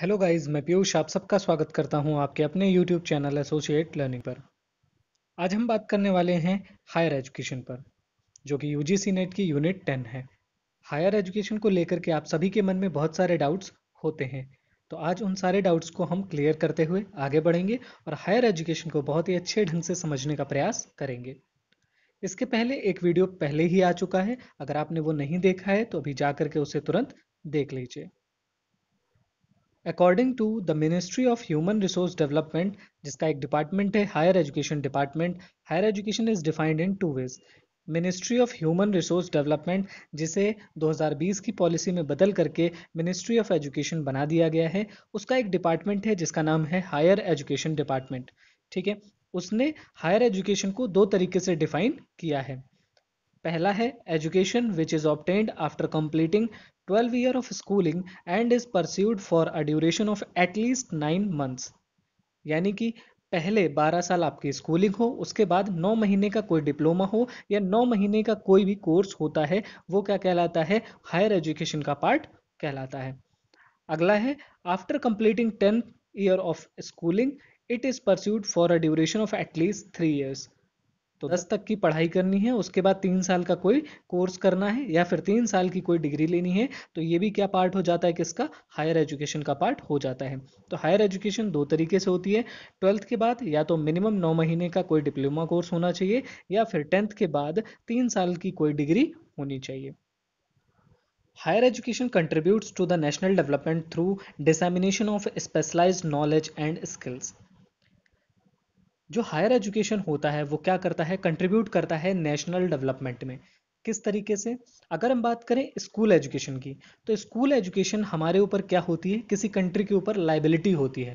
Hello guys मैं पीयूष आप सबका स्वागत करता हूं आपके अपने यूट्यूब चैनल एसोसिएट लर्निंग पर आज हम बात करने वाले हैं हायर एजुकेशन पर जो कि यूजीसी नेट की यूनिट टेन है हायर एजुकेशन को लेकर के आप सभी के मन में बहुत सारे डाउट्स होते हैं तो आज उन सारे डाउट्स को हम क्लियर करते हुए आगे बढ़ेंगे और हायर एजुकेशन को बहुत ही अच्छे ढंग से समझने का प्रयास करेंगे इसके पहले एक वीडियो पहले ही आ चुका है अगर आपने वो नहीं देखा है तो अभी जा करके उसे तुरंत देख लीजिए according to the ministry of human resource development जिसका एक डिपार्टमेंट है higher education department higher education is defined in two ways ministry of human resource development जिसे 2020 की पॉलिसी में बदल करके मिनिस्ट्री ऑफ एजुकेशन बना दिया गया है उसका एक डिपार्टमेंट है जिसका नाम है हायर एजुकेशन डिपार्टमेंट ठीक है उसने हायर एजुकेशन को दो तरीके से डिफाइन किया है पहला है education which is opted after completing 12 year of schooling and is pursued for a duration of at least 9 months यानी कि पहले 12 साल आपकी स्कूलिंग हो उसके बाद 9 महीने का कोई डिप्लोमा हो या 9 महीने का कोई भी कोर्स होता है वो क्या कहलाता है हायर एजुकेशन का पार्ट कहलाता है अगला है after completing tenth year of schooling it is pursued for a duration of at least three years तो दस तक की पढ़ाई करनी है उसके बाद तीन साल का कोई कोर्स करना है या फिर तीन साल की कोई डिग्री लेनी है तो ये भी क्या पार्ट हो जाता है किसका हायर एजुकेशन का पार्ट हो जाता है तो हायर एजुकेशन दो तरीके से होती है ट्वेल्थ के बाद या तो मिनिमम नौ महीने का कोई डिप्लोमा कोर्स होना चाहिए या फिर टेंथ के बाद तीन साल की कोई डिग्री होनी चाहिए higher education contributes to the national development through dissemination of specialise knowledge and skills जो हायर एजुकेशन होता है वो क्या करता है कंट्रीब्यूट करता है नेशनल डेवलपमेंट में किस तरीके से अगर हम बात करें स्कूल एजुकेशन की तो स्कूल एजुकेशन हमारे ऊपर क्या होती है किसी कंट्री के ऊपर लाइबिलिटी होती है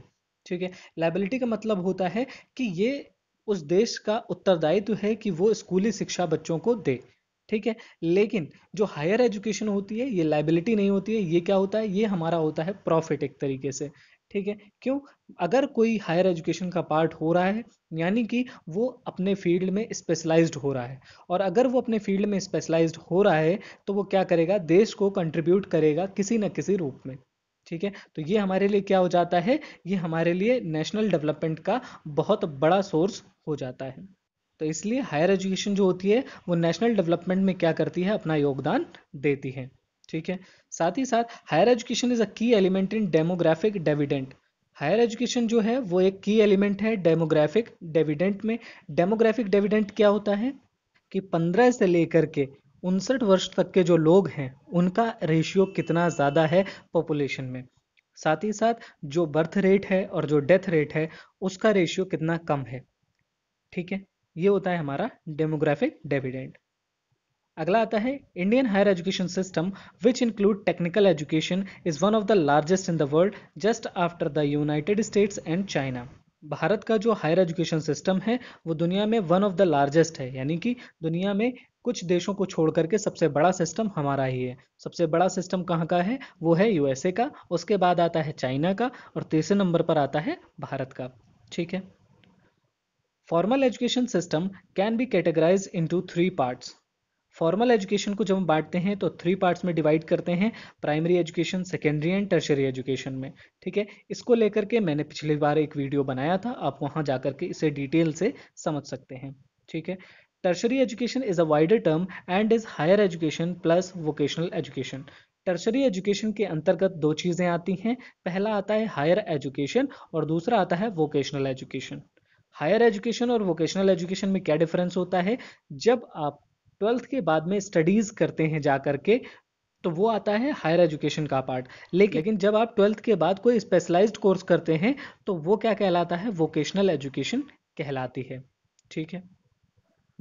ठीक है लाइबिलिटी का मतलब होता है कि ये उस देश का उत्तरदायित्व है कि वो स्कूली शिक्षा बच्चों को दे ठीक है लेकिन जो हायर एजुकेशन होती है ये लाइबिलिटी नहीं होती है ये क्या होता है ये हमारा होता है प्रॉफिट एक तरीके से ठीक है क्यों अगर कोई हायर एजुकेशन का पार्ट हो रहा है यानी कि वो अपने फील्ड में स्पेशलाइज्ड हो रहा है और अगर वो अपने फील्ड में स्पेशलाइज्ड हो रहा है तो वो क्या करेगा देश को कंट्रीब्यूट करेगा किसी न किसी रूप में ठीक है तो ये हमारे लिए क्या हो जाता है ये हमारे लिए नेशनल डेवलपमेंट का बहुत बड़ा सोर्स हो जाता है तो इसलिए हायर एजुकेशन जो होती है वो नेशनल डेवलपमेंट में क्या करती है अपना योगदान देती है ठीक है साथ ही साथ higher education is a key element in demographic dividend higher education जो है वो एक की एलिमेंट है डेमोग्राफिक डेविडेंट में डेमोग्राफिक डेविडेंट क्या होता है कि 15 से लेकर के उनसठ वर्ष तक के जो लोग हैं उनका रेशियो कितना ज़्यादा है पॉपुलेशन में साथ ही साथ जो बर्थ रेट है और जो डेथ रेट है उसका रेशियो कितना कम है ठीक है ये होता है हमारा डेमोग्राफिक डेविडेंट अगला आता है Indian higher education system which include technical education is one of the largest in the world just after the United States and China Bharat का जो हायर एजुकेशन सिस्टम है वो दुनिया में वन ऑफ द लार्जेस्ट है यानी कि दुनिया में कुछ देशों को छोड़ करके सबसे बड़ा सिस्टम हमारा ही है सबसे बड़ा सिस्टम कहाँ का है वो है यूएसए का उसके बाद आता है चाइना का और तीसरे नंबर पर आता है भारत का ठीक है formal education system can be categorise into three parts formal education को जब हम बांटते हैं तो थ्री पार्ट्स में डिवाइड करते हैं primary education secondary and tertiary education में ठीक है इसको लेकर के मैंने पिछली बार एक वीडियो बनाया था आप वहां जाकर के इसे डिटेल से समझ सकते हैं ठीक है tertiary education is a wider term and is higher education plus vocational education tertiary education के अंतर्गत दो चीज़ें आती हैं पहला आता है हायर एजुकेशन और दूसरा आता है वोकेशनल एजुकेशन हायर एजुकेशन और वोकेशनल एजुकेशन में क्या डिफरेंस होता है जब आप ट्वेल्थ के बाद में स्टडीज करते हैं जा करके तो वो आता है हायर एजुकेशन का पार्ट लेकिन जब आप ट्वेल्थ के बाद कोई स्पेशलाइज्ड कोर्स करते हैं तो वो क्या कहलाता है वोकेशनल एजुकेशन कहलाती है ठीक है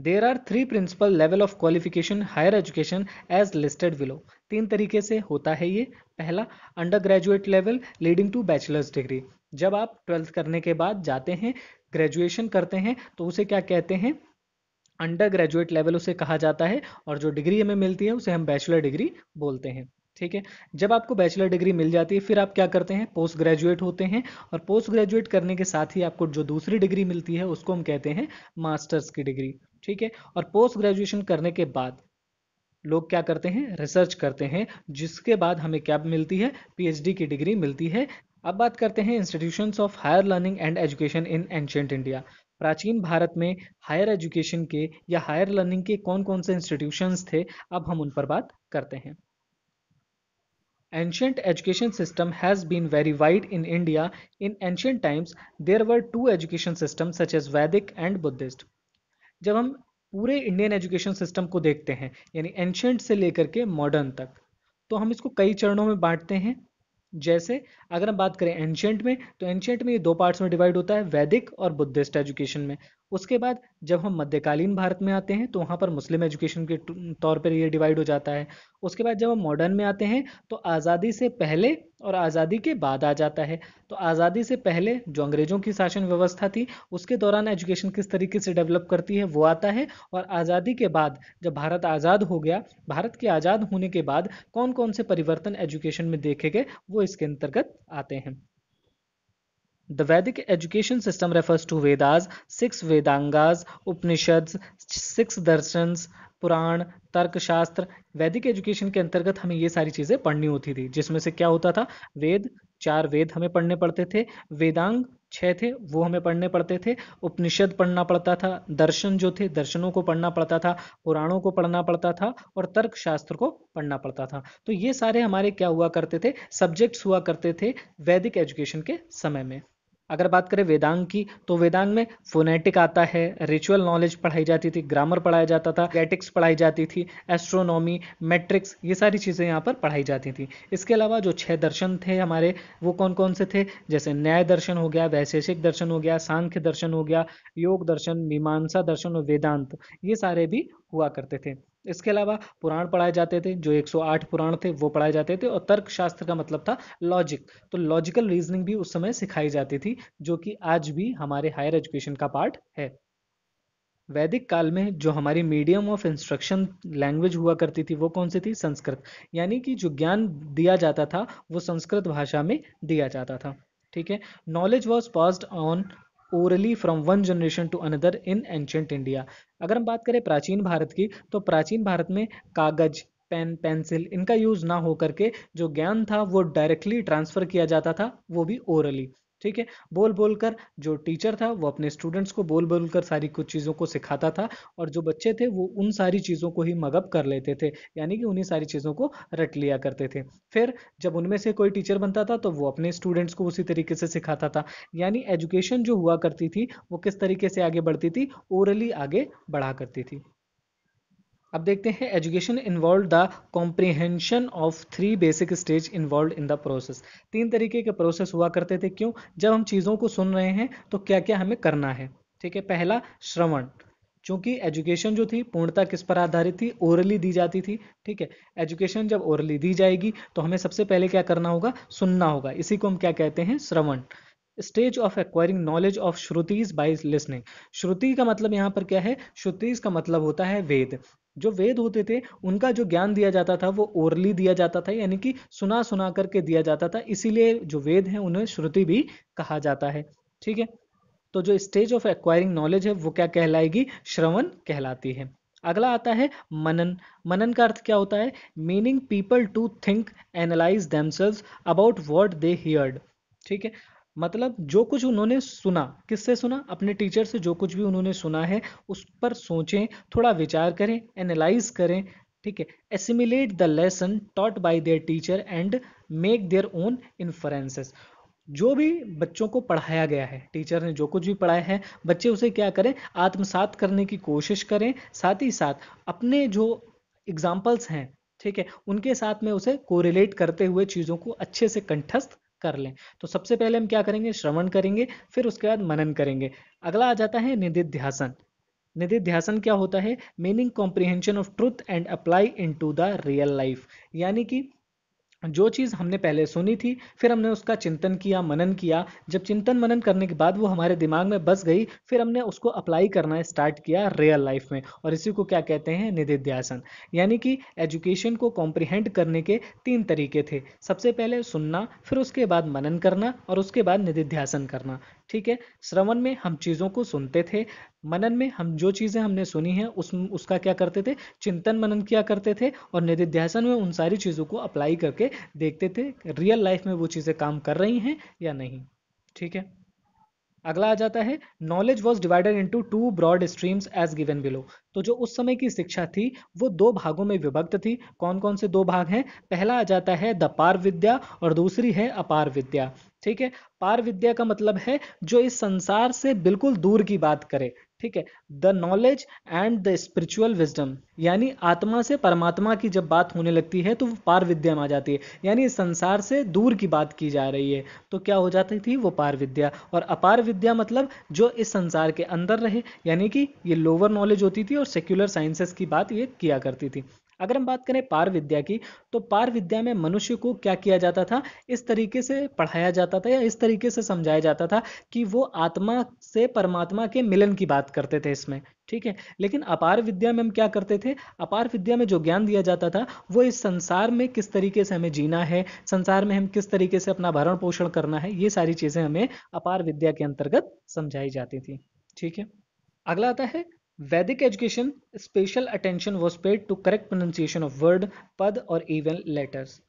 there are three principal level of qualification higher education as listed below तीन तरीके से होता है ये पहला undergraduate level leading to bachelor's degree जब आप ट्वेल्थ करने के बाद जाते हैं ग्रेजुएशन करते हैं तो उसे क्या कहते हैं अंडर ग्रेजुएट लेवल उसे कहा जाता है और जो डिग्री हमें मिलती है उसे हम बैचलर डिग्री बोलते हैं ठीक है जब आपको बैचलर डिग्री मिल जाती है फिर आप क्या करते हैं पोस्ट ग्रेजुएट होते हैं और पोस्ट ग्रेजुएट करने के साथ ही आपको जो दूसरी डिग्री मिलती है उसको हम कहते हैं मास्टर्स की डिग्री ठीक है और पोस्ट ग्रेजुएशन करने के बाद लोग क्या करते हैं रिसर्च करते हैं जिसके बाद हमें क्या मिलती है पीएचडी की डिग्री मिलती है अब बात करते हैं institutions of higher learning and education in ancient India प्राचीन भारत में हायर एजुकेशन के या हायर लर्निंग के कौन कौन से इंस्टीट्यूशंस थे अब हम उन पर बात करते हैं ancient education system has been very wide in India in ancient times there were two education system such as Vedic and Buddhist जब हम पूरे इंडियन एजुकेशन सिस्टम को देखते हैं यानी एंशियंट से लेकर के मॉडर्न तक तो हम इसको कई चरणों में बांटते हैं जैसे अगर हम बात करें एंशियंट में तो एंशियंट में ये दो पार्ट्स में डिवाइड होता है वैदिक और बुद्धिस्ट एजुकेशन में उसके बाद जब हम मध्यकालीन भारत में आते हैं तो वहाँ पर मुस्लिम एजुकेशन के तौर पर ये डिवाइड हो जाता है उसके बाद जब हम मॉडर्न में आते हैं तो आज़ादी से पहले और आज़ादी के बाद आ जाता है तो आज़ादी से पहले जो अंग्रेज़ों की शासन व्यवस्था थी उसके दौरान एजुकेशन किस तरीके से डेवलप करती है वो आता है और आज़ादी के बाद जब भारत आज़ाद हो गया भारत के आज़ाद होने के बाद कौन कौन से परिवर्तन एजुकेशन में देखे गए वो इसके अंतर्गत आते हैं The Vedic education system refers to Vedas, six Vedangas, Upanishads, six Darshans, पुराण तर्कशास्त्र वैदिक एजुकेशन के अंतर्गत हमें ये सारी चीज़ें पढ़नी होती थी जिसमें से क्या होता था वेद चार वेद हमें पढ़ने पड़ते थे वेदांग छह थे वो हमें पढ़ने पड़ते थे उपनिषद पढ़ना पड़ता था दर्शन जो थे दर्शनों को पढ़ना पड़ता था पुराणों को पढ़ना पड़ता था और तर्क शास्त्र को पढ़ना पड़ता था तो ये सारे हमारे क्या हुआ करते थे सब्जेक्ट्स हुआ करते थे वैदिक एजुकेशन के समय में अगर बात करें वेदांग की तो वेदांग में फोनेटिक आता है रिचुअल नॉलेज पढ़ाई जाती थी ग्रामर पढ़ाया जाता था गैटिक्स पढ़ाई जाती थी एस्ट्रोनॉमी मैट्रिक्स ये सारी चीज़ें यहाँ पर पढ़ाई जाती थी इसके अलावा जो छह दर्शन थे हमारे वो कौन कौन से थे जैसे न्याय दर्शन हो गया वैशेषिक दर्शन हो गया सांख्य दर्शन हो गया योग दर्शन मीमांसा दर्शन और वेदांत ये सारे भी हुआ करते थे इसके अलावा पुराण पढ़ाए जाते थे जो 108 पुराण थे वो पढ़ाए जाते थे और तर्कशास्त्र का मतलब था लॉजिक तो लॉजिकल रीजनिंग भी उस समय सिखाई जाती थी जो कि आज भी हमारे हायर एजुकेशन का पार्ट है वैदिक काल में जो हमारी मीडियम ऑफ इंस्ट्रक्शन लैंग्वेज हुआ करती थी वो कौन सी थी संस्कृत यानी कि जो ज्ञान दिया जाता था वो संस्कृत भाषा में दिया जाता था ठीक है knowledge was passed on orally from one generation to another in ancient India अगर हम बात करें प्राचीन भारत की तो प्राचीन भारत में कागज पेन पेंसिल इनका यूज ना हो करके जो ज्ञान था वो डायरेक्टली ट्रांसफर किया जाता था वो भी ओरली ठीक है बोल बोल कर जो टीचर था वो अपने स्टूडेंट्स को बोल बोल कर सारी कुछ चीज़ों को सिखाता था और जो बच्चे थे वो उन सारी चीज़ों को ही मगअप कर लेते थे यानी कि उन्हीं सारी चीज़ों को रट लिया करते थे फिर जब उनमें से कोई टीचर बनता था तो वो अपने स्टूडेंट्स को उसी तरीके से सिखाता था यानी एजुकेशन जो हुआ करती थी वो किस तरीके से आगे बढ़ती थी ओरली आगे बढ़ा करती थी अब देखते हैं education involve the comprehension of three basic stage involve in the process तीन तरीके के प्रोसेस हुआ करते थे क्यों जब हम चीज़ों को सुन रहे हैं तो क्या क्या हमें करना है ठीक है पहला श्रवण क्योंकि एजुकेशन जो थी पूर्णता किस पर आधारित थी ओरली दी जाती थी ठीक है एजुकेशन जब ओरली दी जाएगी तो हमें सबसे पहले क्या करना होगा सुनना होगा इसी को हम क्या कहते हैं shravana stage of acquiring knowledge of shrutis by listening श्रुति का मतलब यहाँ पर क्या है श्रुतिज का मतलब होता है वेद जो वेद होते थे उनका जो ज्ञान दिया जाता था वो ओरली दिया जाता था यानी कि सुना सुना करके दिया जाता था इसीलिए जो वेद है उन्हें श्रुति भी कहा जाता है ठीक है तो जो स्टेज ऑफ एक्वायरिंग नॉलेज है वो क्या कहलाएगी श्रवण कहलाती है अगला आता है मनन मनन का अर्थ क्या होता है meaning people to think analyse themselves about what they heard ठीक है मतलब जो कुछ उन्होंने सुना किससे सुना अपने टीचर से जो कुछ भी उन्होंने सुना है उस पर सोचें थोड़ा विचार करें एनालाइज करें ठीक है assimilate the lesson taught by their teacher and make their own inferences जो भी बच्चों को पढ़ाया गया है टीचर ने जो कुछ भी पढ़ाया है बच्चे उसे क्या करें आत्मसात करने की कोशिश करें साथ ही साथ अपने जो एग्जाम्पल्स हैं ठीक है उनके साथ में उसे कोरिलेट करते हुए चीज़ों को अच्छे से कंठस्थ कर लें तो सबसे पहले हम क्या करेंगे श्रवण करेंगे फिर उसके बाद मनन करेंगे अगला आ जाता है निधिध्यासन निधिध्यासन क्या होता है meaning comprehension of truth and apply in to the real life यानी कि जो चीज़ हमने पहले सुनी थी फिर हमने उसका चिंतन किया मनन किया जब चिंतन मनन करने के बाद वो हमारे दिमाग में बस गई फिर हमने उसको अप्लाई करना स्टार्ट किया रियल लाइफ में और इसी को क्या कहते हैं निधिध्यासन यानी कि एजुकेशन को कॉम्प्रिहेंड करने के तीन तरीके थे सबसे पहले सुनना फिर उसके बाद मनन करना और उसके बाद निधिध्यासन करना ठीक है श्रवण में हम चीज़ों को सुनते थे मनन में हम जो चीज़ें हमने सुनी है उस उसका क्या करते थे चिंतन मनन किया करते थे और निधिध्यासन में उन सारी चीज़ों को अप्लाई करके देखते थे रियल लाइफ में वो चीज़ें काम कर रही हैं या नहीं ठीक है अगला आ जाता है knowledge was divided into two broad streams as given below तो जो उस समय की शिक्षा थी वो दो भागों में विभक्त थी कौन कौन से दो भाग हैं पहला आ जाता है द पार विद्या और दूसरी है अपार विद्या ठीक है पार विद्या का मतलब है जो इस संसार से बिल्कुल दूर की बात करे ठीक है the knowledge and the spiritual wisdom यानी आत्मा से परमात्मा की जब बात होने लगती है तो वो पार विद्या में आ जाती है यानी संसार से दूर की बात की जा रही है तो क्या हो जाती थी वो पार विद्या और अपार विद्या मतलब जो इस संसार के अंदर रहे यानी कि ये लोअर नॉलेज होती थी और सेक्युलर साइंसेस की बात ये किया करती थी अगर हम बात करें पार विद्या की तो पार विद्या में मनुष्य को क्या किया जाता था इस तरीके से पढ़ाया जाता था या इस तरीके से समझाया जाता था कि वो आत्मा से परमात्मा के मिलन की बात करते थे इसमें ठीक है लेकिन अपार विद्या में हम क्या करते थे अपार विद्या में जो ज्ञान दिया जाता था वो इस संसार में किस तरीके से हमें जीना है संसार में हम किस तरीके से अपना भरण पोषण करना है ये सारी चीज़ें हमें अपार विद्या के अंतर्गत समझाई जाती थी ठीक है अगला आता है Vedic education special attention was paid to correct pronunciation of word पद और इवन लेटर्स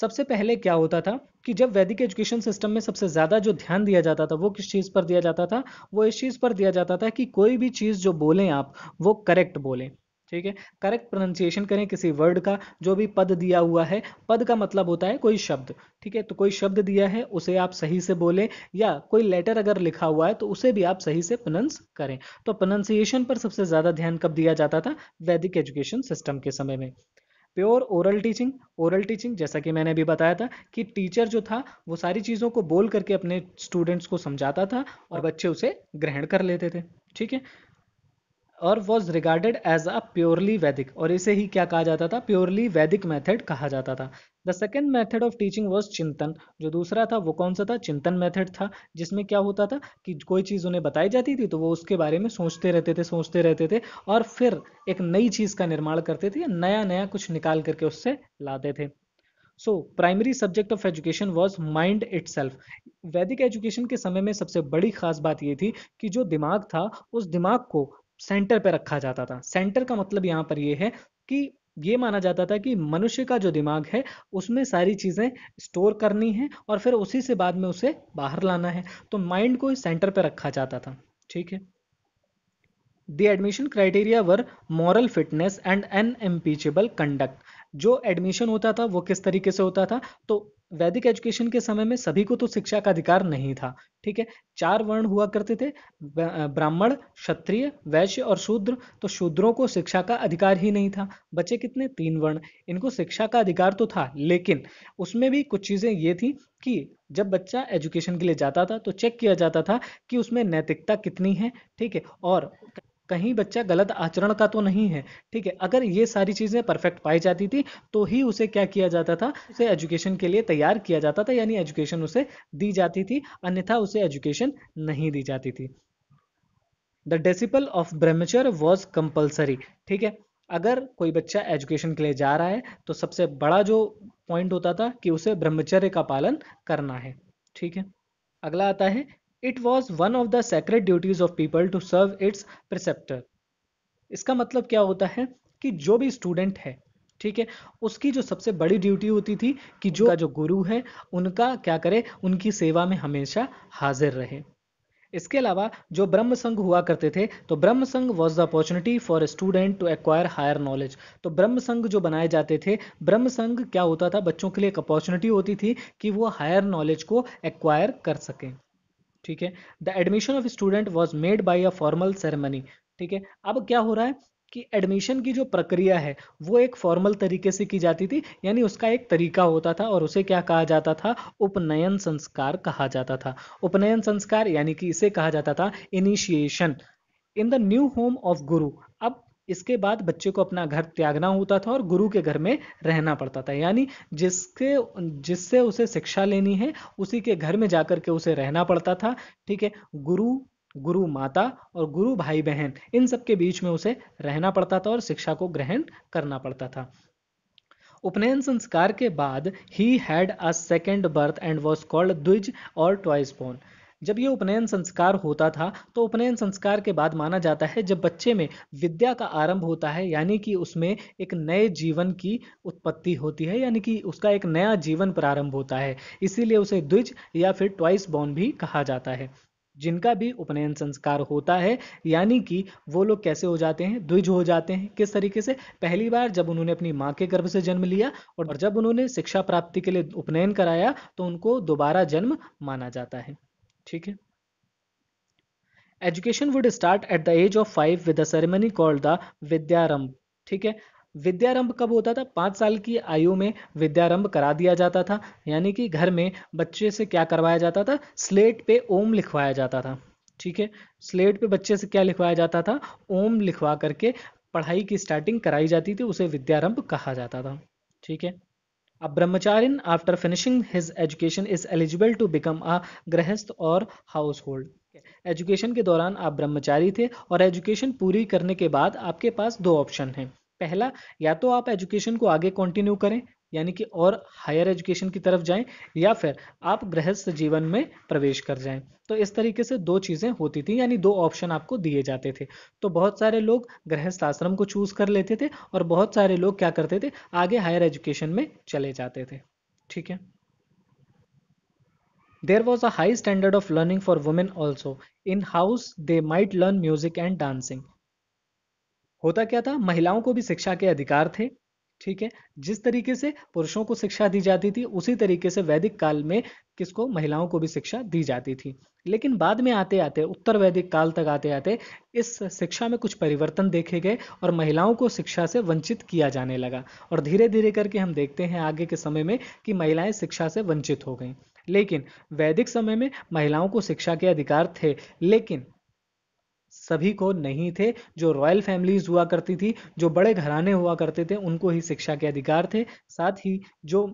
सबसे पहले क्या होता था कि जब वैदिक एजुकेशन सिस्टम में सबसे ज़्यादा जो ध्यान दिया जाता था वो किस चीज़ पर दिया जाता था वो इस चीज़ पर दिया जाता था कि कोई भी चीज़ जो बोलें आप वो करेक्ट बोलें ठीक है करेक्ट प्रोनाउंसिएशन करें किसी वर्ड का जो भी पद दिया हुआ है पद का मतलब होता है कोई शब्द ठीक है तो कोई शब्द दिया है उसे आप सही से बोले या कोई लेटर अगर लिखा हुआ है तो उसे भी आप सही से प्रोनाउंस करें तो प्रोनाउंसिएशन पर सबसे ज़्यादा ध्यान कब दिया जाता था वैदिक एजुकेशन सिस्टम के समय में pure oral teaching oral teaching जैसा कि मैंने अभी बताया था कि टीचर जो था वो सारी चीज़ों को बोल करके अपने स्टूडेंट्स को समझाता था और बच्चे उसे ग्रहण कर लेते थे ठीक है और was regarded as a purely Vedic और इसे ही क्या कहा जाता था प्योरली वैदिक मैथड कहा जाता था the second method of teaching was chintan जो दूसरा था वो कौन सा था चिंतन मैथड था जिसमें क्या होता था कि कोई चीज़ उन्हें बताई जाती थी तो वो उसके बारे में सोचते रहते थे सोचते रहते थे और फिर एक नई चीज़ का निर्माण करते थे नया नया कुछ निकाल करके उससे लाते थे so primary subject of education was mind it Vedic education के समय में सबसे बड़ी खास बात ये थी कि जो दिमाग था उस दिमाग को सेंटर पर रखा जाता था सेंटर का मतलब यहाँ पर यह है कि ये माना जाता था कि मनुष्य का जो दिमाग है उसमें सारी चीज़ें स्टोर करनी है और फिर उसी से बाद में उसे बाहर लाना है तो माइंड को सेंटर पर रखा जाता था ठीक है the admission criteria were moral fitness and an conduct जो एडमिशन होता था वो किस तरीके से होता था तो वैदिक एजुकेशन के समय में सभी को तो शिक्षा का अधिकार नहीं था ठीक है चार वर्ण हुआ करते थे ब्राह्मण क्षत्रिय वैश्य और शूद्र तो शूद्रों को शिक्षा का अधिकार ही नहीं था बचे कितने तीन वर्ण इनको शिक्षा का अधिकार तो था लेकिन उसमें भी कुछ चीज़ें ये थी कि जब बच्चा एजुकेशन के लिए जाता था तो चेक किया जाता था कि उसमें नैतिकता कितनी है ठीक है और कहीं बच्चा गलत आचरण का तो नहीं है ठीक है अगर ये सारी चीज़ें परफेक्ट पाई जाती थी तो ही उसे क्या किया जाता था उसे एजुकेशन के लिए तैयार किया जाता था यानी एजुकेशन उसे दी जाती थी अन्यथा उसे एजुकेशन नहीं दी जाती थी the disciple of brahmacharya was compulsory ठीक है अगर कोई बच्चा एजुकेशन के लिए जा रहा है तो सबसे बड़ा जो पॉइंट होता था कि उसे ब्रह्मचर्य का पालन करना है ठीक है अगला आता है it was one of the sacred duties of people to serve its preceptor इसका मतलब क्या होता है कि जो भी स्टूडेंट है ठीक है उसकी जो सबसे बड़ी ड्यूटी होती थी कि जो जो गुरु है उनका क्या करे उनकी सेवा में हमेशा हाजिर रहे इसके अलावा जो ब्रह्म संघ हुआ करते थे तो Brahma Sangh was the opportunity for student to acquire higher knowledge तो ब्रह्म संघ जो बनाए जाते थे ब्रह्म संघ क्या होता था बच्चों के लिए एक अपॉर्चुनिटी होती थी कि वो हायर नॉलेज को एक्वायर कर सकें ठीक है the admission of student was made by a formal ceremony ठीक है अब क्या हो रहा है कि एडमिशन की जो प्रक्रिया है वो एक फॉर्मल तरीके से की जाती थी यानी उसका एक तरीका होता था और उसे क्या कहा जाता था उपनयन संस्कार कहा जाता था उपनयन संस्कार यानी कि इसे कहा जाता था initiation in the new home of guru अब इसके बाद बच्चे को अपना घर त्यागना होता था और गुरु के घर में रहना पड़ता था यानी जिसके जिससे उसे शिक्षा लेनी है उसी के घर में जाकर के उसे रहना पड़ता था ठीक है गुरु गुरु माता और गुरु भाई बहन इन सबके बीच में उसे रहना पड़ता था और शिक्षा को ग्रहण करना पड़ता था उपनयन संस्कार के बाद ही had a second birth and was called dvija और ट्वाइस बोर्न जब ये उपनयन संस्कार होता था तो उपनयन संस्कार के बाद माना जाता है जब बच्चे में विद्या का आरंभ होता है यानी कि उसमें एक नए जीवन की उत्पत्ति होती है यानी कि उसका एक नया जीवन प्रारंभ होता है इसीलिए उसे द्विज या फिर ट्वाइस बॉर्न भी कहा जाता है जिनका भी उपनयन संस्कार होता है यानी कि वो लोग कैसे हो जाते हैं द्विज हो जाते हैं किस तरीके से पहली बार जब उन्होंने अपनी माँ के गर्भ से जन्म लिया और जब उन्होंने शिक्षा प्राप्ति के लिए उपनयन कराया तो उनको दोबारा जन्म माना जाता है ठीक है education would start at the age of five with a ceremony called the Vidyarambh ठीक है विद्यारंभ कब होता था पांच साल की आयु में विद्यारंभ करा दिया जाता था यानी कि घर में बच्चे से क्या करवाया जाता था स्लेट पे ओम लिखवाया जाता था ठीक है स्लेट पे बच्चे से क्या लिखवाया जाता था ओम लिखवा करके पढ़ाई की स्टार्टिंग कराई जाती थी उसे विद्यारंभ कहा जाता था ठीक है A brahmacharin, after finishing his education, is eligible to become a grahasth or household. Education के दौरान आप ब्रह्मचारी थे और एजुकेशन पूरी करने के बाद आपके पास दो ऑप्शन हैं पहला या तो आप एजुकेशन को आगे कंटिन्यू करें यानी कि और हायर एजुकेशन की तरफ जाएं या फिर आप गृहस्थ जीवन में प्रवेश कर जाएं तो इस तरीके से दो चीज़ें होती थी यानी दो ऑप्शन आपको दिए जाते थे तो बहुत सारे लोग गृहस्थ आश्रम को चूज़ कर लेते थे और बहुत सारे लोग क्या करते थे आगे हायर एजुकेशन में चले जाते थे ठीक है There was a high standard of learning for women also. In house they might learn music and dancing. होता क्या था महिलाओं को भी शिक्षा के अधिकार थे ठीक है जिस तरीके से पुरुषों को शिक्षा दी जाती थी उसी तरीके से वैदिक काल में किसको महिलाओं को भी शिक्षा दी जाती थी लेकिन बाद में आते आते उत्तर वैदिक काल तक आते आते इस शिक्षा में कुछ परिवर्तन देखे गए और महिलाओं को शिक्षा से वंचित किया जाने लगा और धीरे धीरे करके हम देखते हैं आगे के समय में कि महिलाएं शिक्षा से वंचित हो गई लेकिन वैदिक समय में महिलाओं को शिक्षा के अधिकार थे लेकिन सभी को नहीं थे जो रॉयल फैमिलीज हुआ करती थी जो बड़े घराने हुआ करते थे उनको ही शिक्षा के अधिकार थे साथ ही जो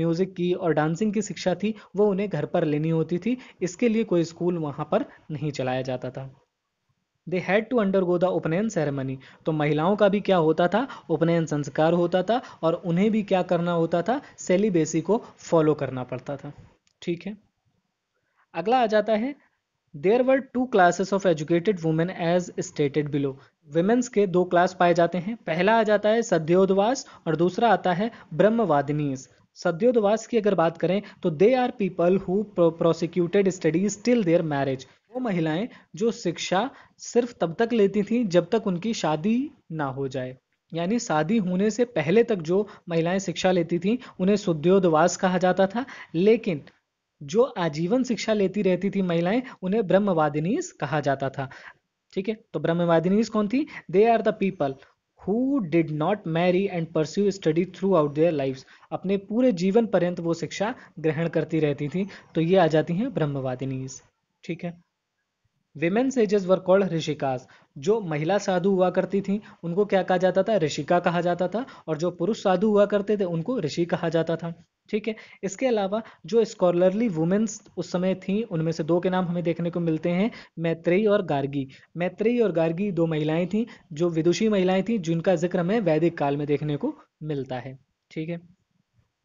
म्यूज़िक की और डांसिंग की शिक्षा थी वो उन्हें घर पर लेनी होती थी इसके लिए कोई स्कूल वहां पर नहीं चलाया जाता था they had to go the Upanayana ceremony तो महिलाओं का भी क्या होता था उपनयन संस्कार होता था और उन्हें भी क्या करना होता था सेलिबेसी को फॉलो करना पड़ता था ठीक है अगला आ जाता है there were two classes of educated women as stated below women's के दो क्लास पाए जाते हैं पहला आ जाता है सद्योदवास और दूसरा आता है ब्रह्मवादिनीस सद्योदवास की अगर बात करें तो they are people who prosecuted studies till their marriage वो महिलाएं जो शिक्षा सिर्फ तब तक लेती थीं जब तक उनकी शादी ना हो जाए यानी शादी होने से पहले तक जो महिलाएं शिक्षा लेती थीं उन्हें सुद्योदवास कहा जाता था लेकिन जो आजीवन शिक्षा लेती रहती थी महिलाएं उन्हें ब्रह्मवादिनी कहा जाता था ठीक है तो ब्रह्मवादिनी कौन थी they are the people who did not marry and pursue study throughout their life अपने पूरे जीवन पर्यंत वो शिक्षा ग्रहण करती रहती थी तो ये आ जाती हैं ब्रह्मवादिनी ठीक है women sages were called rishikas जो महिला साधु हुआ करती थी उनको क्या कहा जाता था ऋषिका कहा जाता था और जो पुरुष साधु हुआ करते थे उनको ऋषि कहा जाता था ठीक है इसके अलावा जो स्कॉलरली वुमेन्स उस समय थी उनमें से दो के नाम हमें देखने को मिलते हैं मैत्रेयी और गार्गी मैत्रेयी और गार्गी दो महिलाएं थीं जो विदुषी महिलाएं थीं जिनका जिक्र हमें वैदिक काल में देखने को मिलता है ठीक है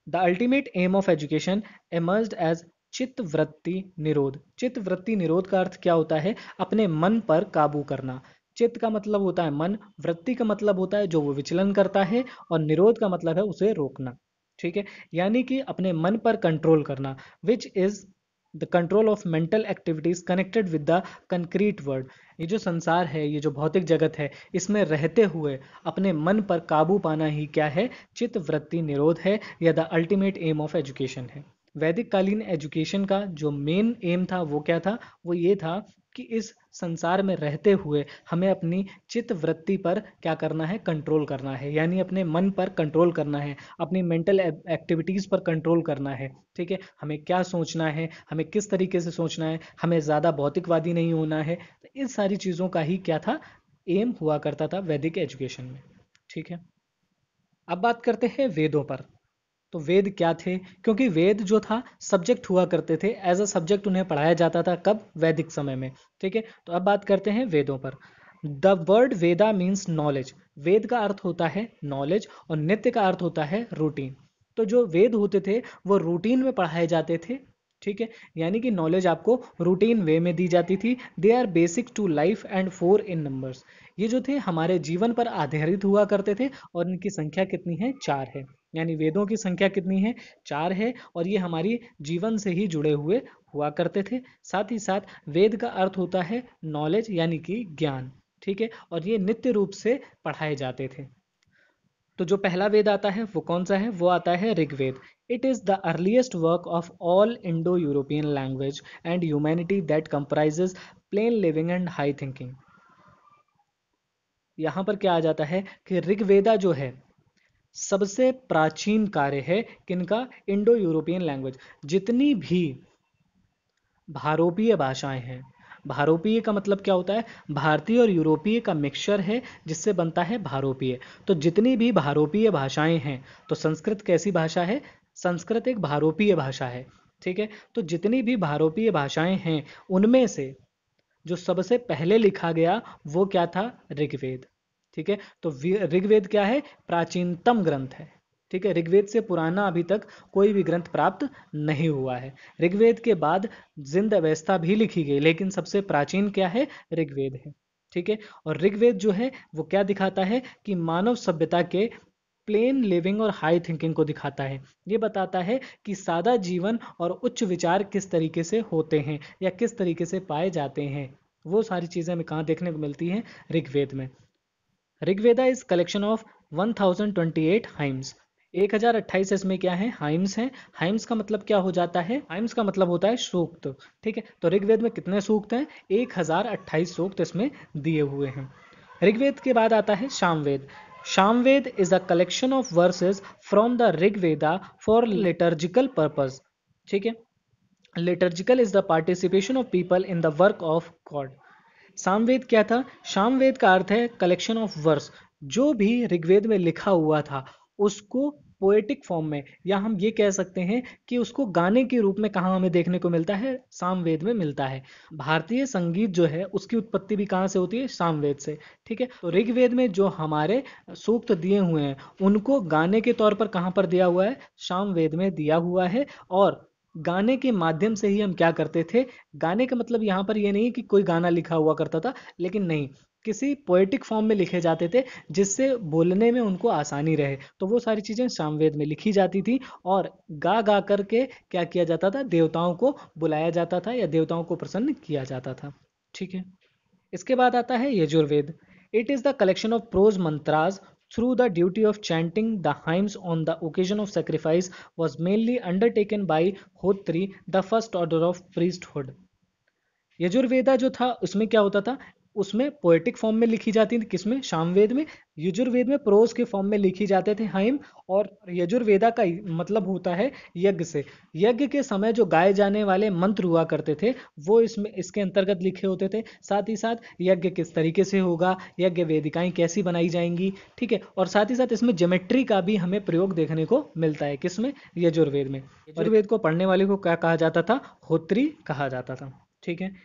the ultimate aim of education emerge as chitta vritti निरोध चित्त वृत्ति निरोध का अर्थ क्या होता है अपने मन पर काबू करना चित्त का मतलब होता है मन वृत्ति का मतलब होता है जो वो विचलन करता है और निरोध का मतलब है उसे रोकना ठीक है यानी कि अपने मन पर कंट्रोल करना which is the control of mental activities connected with the concrete world ये जो संसार है ये जो भौतिक जगत है इसमें रहते हुए अपने मन पर काबू पाना ही क्या है चित्त वृत्ति निरोध है या the ultimate aim of education है वैदिक कालीन एजुकेशन का जो मेन एम था वो क्या था वो ये था कि इस संसार में रहते हुए हमें अपनी चित्त वृत्ति पर क्या करना है कंट्रोल करना है यानी अपने मन पर कंट्रोल करना है अपनी मेंटल एक्टिविटीज़ पर कंट्रोल करना है ठीक है हमें क्या सोचना है हमें किस तरीके से सोचना है हमें ज़्यादा भौतिकवादी नहीं होना है तो इन सारी चीज़ों का ही क्या था एम हुआ करता था वैदिक एजुकेशन में ठीक है अब बात करते हैं वेदों पर तो वेद क्या थे क्योंकि वेद जो था सब्जेक्ट हुआ करते थे एज अ सब्जेक्ट उन्हें पढ़ाया जाता था कब वैदिक समय में ठीक है तो अब बात करते हैं वेदों पर the word Veda means knowledge वेद का अर्थ होता है नॉलेज और नित्य का अर्थ होता है रूटीन तो जो वेद होते थे वो रूटीन में पढ़ाए जाते थे ठीक है यानी कि नॉलेज आपको रूटीन वे में दी जाती थी they are basic to life and four in numbers ये जो थे हमारे जीवन पर आधारित हुआ करते थे और इनकी संख्या कितनी है चार है यानी वेदों की संख्या कितनी है चार है और ये हमारी जीवन से ही जुड़े हुए हुआ करते थे साथ ही साथ वेद का अर्थ होता है नॉलेज यानी कि ज्ञान ठीक है और ये नित्य रूप से पढ़ाए जाते थे तो जो पहला वेद आता है वो कौन सा है वो आता है Rigveda it is the earliest work of all Indo European language and humanity that comprises plain living and high thinking यहां पर क्या आ जाता है कि ऋग्वेदा जो है सबसे प्राचीन कार्य है किनका इंडो यूरोपियन लैंग्वेज जितनी भी भारोपीय भाषाएं हैं भारोपीय का मतलब क्या होता है भारतीय और यूरोपीय का मिक्सचर है जिससे बनता है भारोपीय तो जितनी भी भारोपीय भाषाएं हैं तो संस्कृत कैसी भाषा है संस्कृत एक भारोपीय भाषा है ठीक है तो जितनी भी भारोपीय भाषाएं हैं उनमें से जो सबसे पहले लिखा गया वो क्या था ऋग्वेद ठीक है तो ऋग्वेद क्या है प्राचीनतम ग्रंथ है ठीक है ऋग्वेद से पुराना अभी तक कोई भी ग्रंथ प्राप्त नहीं हुआ है ऋग्वेद के बाद जिंद अवस्था भी लिखी गई लेकिन सबसे प्राचीन क्या है ऋग्वेद है ठीक है और ऋग्वेद जो है वो क्या दिखाता है कि मानव सभ्यता के प्लेन लिविंग और हाई थिंकिंग को दिखाता है ये बताता है कि सादा जीवन और उच्च विचार किस तरीके से होते हैं या किस तरीके से पाए जाते हैं वो सारी चीज़ें हमें कहाँ देखने को मिलती हैं ऋग्वेद में Rigveda is collection of 1028 hymns 1028 इसमें क्या है हाइम्स हैं हाइम्स का मतलब क्या हो जाता है हाइम्स का मतलब होता है सूक्त ठीक है तो ऋग्वेद में कितने सूक्त हैं 1028 सूक्त इसमें दिए हुए हैं ऋग्वेद के बाद आता है Samaveda Samaveda is a collection of verses from the Rigveda for liturgical purpose ठीक है liturgical is the participation of people in the work of God Samaveda क्या था सामवेद का अर्थ है कलेक्शन ऑफ वर्स जो भी ऋग्वेद में लिखा हुआ था उसको पोएटिक फॉर्म में या हम ये कह सकते हैं कि उसको गाने के रूप में कहाँ हमें देखने को मिलता है सामवेद में मिलता है भारतीय संगीत जो है उसकी उत्पत्ति भी कहाँ से होती है सामवेद से ठीक है तो ऋग्वेद में जो हमारे सूक्त दिए हुए हैं उनको गाने के तौर पर कहाँ पर दिया हुआ है सामवेद में दिया हुआ है और गाने के माध्यम से ही हम क्या करते थे गाने का मतलब यहाँ पर यह नहीं कि कोई गाना लिखा हुआ करता था लेकिन नहीं किसी पोएटिक फॉर्म में लिखे जाते थे जिससे बोलने में उनको आसानी रहे तो वो सारी चीज़ें सामवेद में लिखी जाती थी और गा गा करके क्या किया जाता था देवताओं को बुलाया जाता था या देवताओं को प्रसन्न किया जाता था ठीक है इसके बाद आता है Yajurveda it is the collection of prose mantras through the duty of chanting the hymns on the occasion of sacrifice was mainly undertaken by Hotri, the first order of priesthood. Yajurveda जो था उसमें क्या होता था उसमें पोएटिक फॉर्म में लिखी जाती थी किसमें शामवेद में यजुर्वेद में प्रोज के फॉर्म में लिखी जाते थे हाइम और यजुर्वेदा का मतलब होता है यज्ञ से यज्ञ के समय जो गाए जाने वाले मंत्र हुआ करते थे वो इसमें इसके अंतर्गत लिखे होते थे साथ ही साथ यज्ञ किस तरीके से होगा यज्ञ वेदिकाएं कैसी बनाई जाएंगी ठीक है और साथ ही साथ इसमें जोमेट्री का भी हमें प्रयोग देखने को मिलता है किसमें यजुर्वेद में यजुर्वेद को पढ़ने वाले को क्या कहा जाता था होत्री कहा जाता था ठीक है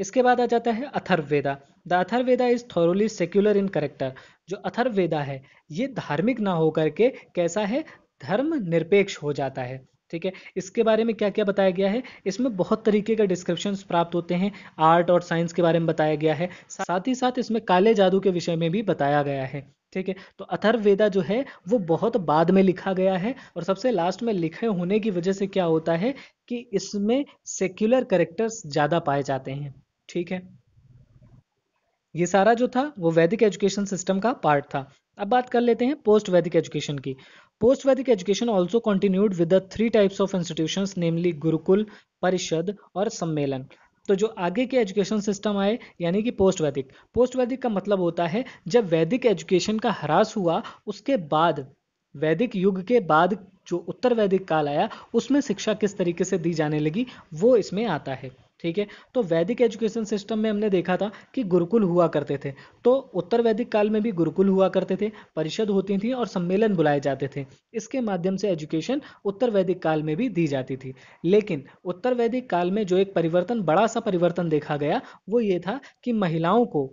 इसके बाद आ जाता है Atharvaveda the Atharvaveda is thoroughly secular in character जो अथर्वेदा है ये धार्मिक ना होकर के कैसा है धर्म निरपेक्ष हो जाता है ठीक है इसके बारे में क्या क्या बताया गया है इसमें बहुत तरीके के डिस्क्रिप्शन प्राप्त होते हैं आर्ट और साइंस के बारे में बताया गया है साथ ही साथ इसमें काले जादू के विषय में भी बताया गया है ठीक है तो अथर्वेदा जो है वो बहुत बाद में लिखा गया है और सबसे लास्ट में लिखे होने की वजह से क्या होता है कि इसमें सेक्युलर करेक्टर्स ज़्यादा पाए जाते हैं ठीक है ये सारा जो था वो वैदिक एजुकेशन सिस्टम का पार्ट था अब बात कर लेते हैं पोस्ट वैदिक एजुकेशन की post Vedic education also continued with the three types of institution namely gurukul parishad और सम्मेलन तो जो आगे के एजुकेशन सिस्टम आए यानी कि पोस्ट वैदिक पोस्ट वैदिक का मतलब होता है जब वैदिक एजुकेशन का ह्रास हुआ उसके बाद वैदिक युग के बाद जो उत्तर वैदिक काल आया उसमें शिक्षा किस तरीके से दी जाने लगी वो इसमें आता है ठीक है तो वैदिक एजुकेशन सिस्टम में हमने देखा था कि गुरुकुल हुआ करते थे तो उत्तर वैदिक काल में भी गुरुकुल हुआ करते थे परिषद होती थी और सम्मेलन बुलाए जाते थे इसके माध्यम से एजुकेशन उत्तर वैदिक काल में भी दी जाती थी लेकिन उत्तर वैदिक काल में जो एक परिवर्तन बड़ा सा परिवर्तन देखा गया वो ये था कि महिलाओं को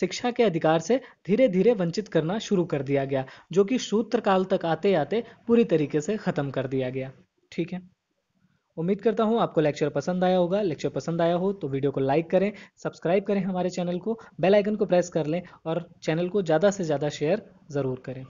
शिक्षा के अधिकार से धीरे धीरे वंचित करना शुरू कर दिया गया जो कि सूत्रकाल तक आते आते पूरी तरीके से खत्म कर दिया गया ठीक है उम्मीद करता हूँ आपको लेक्चर पसंद आया होगा लेक्चर पसंद आया हो तो वीडियो को लाइक करें सब्सक्राइब करें हमारे चैनल को बेल आइकन को प्रेस कर लें और चैनल को ज़्यादा से ज़्यादा शेयर ज़रूर करें